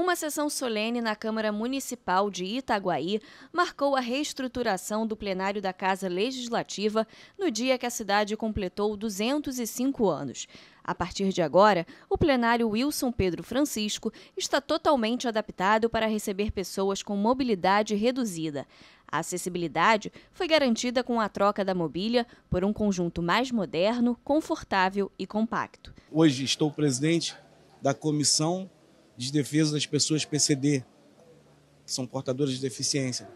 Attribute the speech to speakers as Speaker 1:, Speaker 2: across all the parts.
Speaker 1: Uma sessão solene na Câmara Municipal de Itaguaí marcou a reestruturação do plenário da Casa Legislativa no dia que a cidade completou 205 anos. A partir de agora, o plenário Wilson Pedro Francisco está totalmente adaptado para receber pessoas com mobilidade reduzida. A acessibilidade foi garantida com a troca da mobília por um conjunto mais moderno, confortável e compacto.
Speaker 2: Hoje estou presidente da comissão de defesa das pessoas PCD, que são portadoras de deficiência.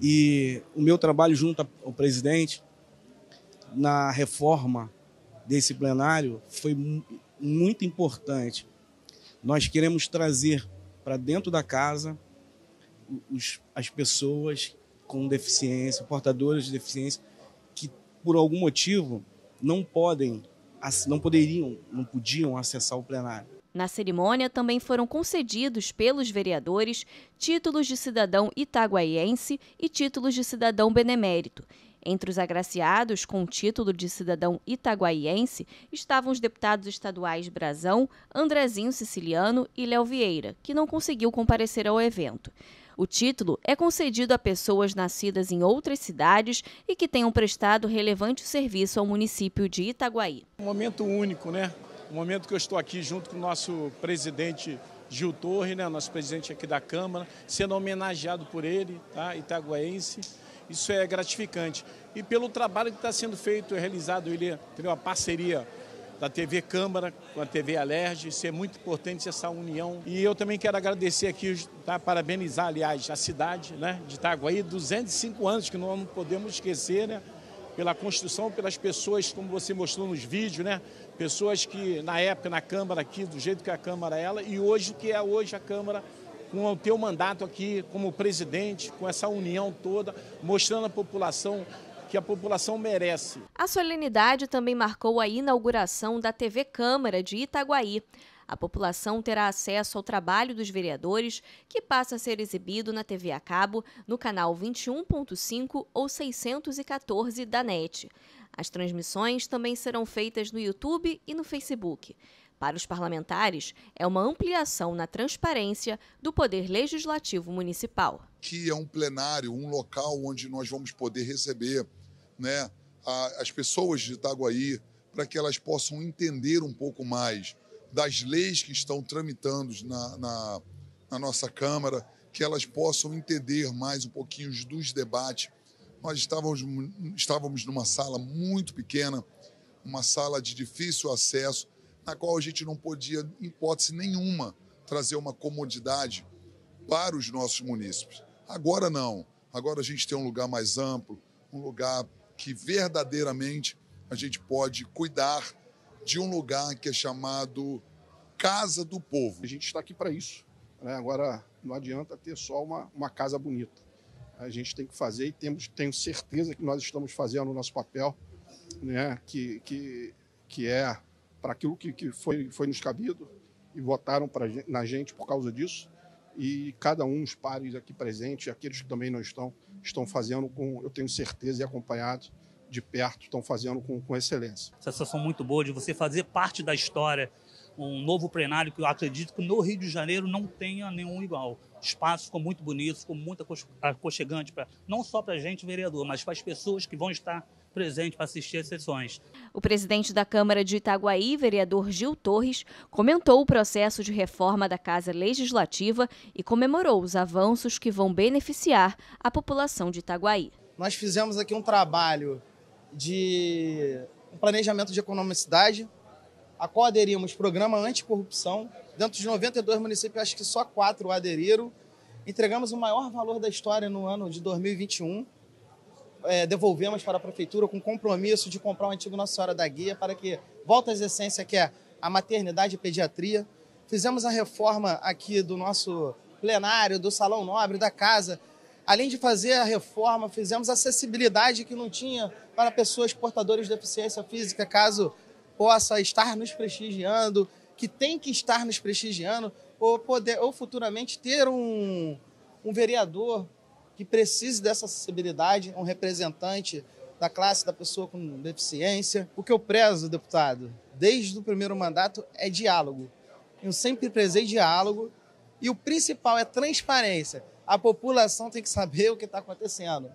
Speaker 2: E o meu trabalho junto ao presidente na reforma desse plenário foi muito importante. Nós queremos trazer para dentro da casa os, as pessoas com deficiência, portadoras de deficiência, que por algum motivo não podem, não poderiam, não podiam acessar o plenário.
Speaker 1: Na cerimônia também foram concedidos pelos vereadores títulos de cidadão itaguaiense e títulos de cidadão benemérito. Entre os agraciados com o título de cidadão itaguaiense estavam os deputados estaduais Brazão, Andrezinho Siciliano e Léo Vieira, que não conseguiu comparecer ao evento. O título é concedido a pessoas nascidas em outras cidades e que tenham prestado relevante serviço ao município de Itaguaí. Um momento único, né?
Speaker 2: O momento que eu estou aqui junto com o nosso presidente Gil Torre, né, nosso presidente aqui da Câmara, sendo homenageado por ele, tá, itaguaense. Isso é gratificante. E pelo trabalho que está sendo feito, é realizado, ele teve uma parceria da TV Câmara com a TV Alerj. Isso é muito importante, essa união. E eu também quero agradecer aqui, tá? parabenizar, aliás, a cidade né, de Itaguaí, 205 anos que nós não podemos esquecer, né? pela construção, pelas pessoas, como você mostrou nos vídeos, né? Pessoas que na época, na Câmara aqui, do jeito que a Câmara é ela, e hoje o que é hoje a Câmara, com o teu mandato aqui como presidente, com essa união toda, mostrando à população que a população merece.
Speaker 1: A solenidade também marcou a inauguração da TV Câmara de Itaguaí. A população terá acesso ao trabalho dos vereadores, que passa a ser exibido na TV a cabo, no canal 21.5 ou 614 da NET. As transmissões também serão feitas no YouTube e no Facebook. Para os parlamentares, é uma ampliação na transparência do poder legislativo municipal. Que
Speaker 3: é um plenário, um local onde nós vamos poder receber né, a, as pessoas de Itaguaí para que elas possam entender um pouco mais das leis que estão tramitando na, na, na nossa Câmara, que elas possam entender mais um pouquinho dos debates. Nós estávamos, estávamos numa sala muito pequena, uma sala de difícil acesso, na qual a gente não podia, em hipótese nenhuma, trazer uma comodidade para os nossos munícipes. Agora não. Agora a gente tem um lugar mais amplo, um lugar que verdadeiramente a gente pode cuidar de um lugar que é chamado Casa do Povo. A gente está aqui para isso. Né? Agora, não adianta ter só uma, uma casa bonita. A gente tem que fazer e temos, tenho certeza que nós estamos fazendo o nosso papel, né? que, que, que é para aquilo que, que foi, foi nos cabido e votaram pra, na gente por causa disso. E cada um, os pares aqui presentes, aqueles que também não estão, estão fazendo com, eu tenho certeza, e acompanhados de perto estão fazendo com, com excelência. Sensação muito boa de você fazer parte da história, um novo plenário que eu acredito que no Rio de Janeiro não tenha nenhum igual. O espaço ficou muito bonito, ficou muito aconchegante, pra, não só para a gente, vereador, mas para as pessoas que vão estar presente para assistir as sessões.
Speaker 1: O presidente da Câmara de Itaguaí, vereador Gil Torres, comentou o processo de reforma da Casa Legislativa e comemorou os avanços que vão beneficiar a população de Itaguaí.
Speaker 4: Nós fizemos aqui um trabalho de um planejamento de economicidade, a qual aderimos programa anticorrupção. Dentro de 92 municípios, acho que só quatro aderiram. Entregamos o maior valor da história no ano de 2021. É, devolvemos para a prefeitura com compromisso de comprar o um antigo Nossa Senhora da Guia para que volte às essências, que é a maternidade e pediatria. Fizemos a reforma aqui do nosso plenário, do Salão Nobre, da casa, além de fazer a reforma, fizemos acessibilidade que não tinha para pessoas portadoras de deficiência física, caso possa estar nos prestigiando, que tem que estar nos prestigiando, ou, poder, ou futuramente ter um, um vereador que precise dessa acessibilidade, um representante da classe da pessoa com deficiência. O que eu prezo, deputado, desde o primeiro mandato é diálogo. Eu sempre prezei diálogo e o principal é transparência a população tem que saber o que está acontecendo.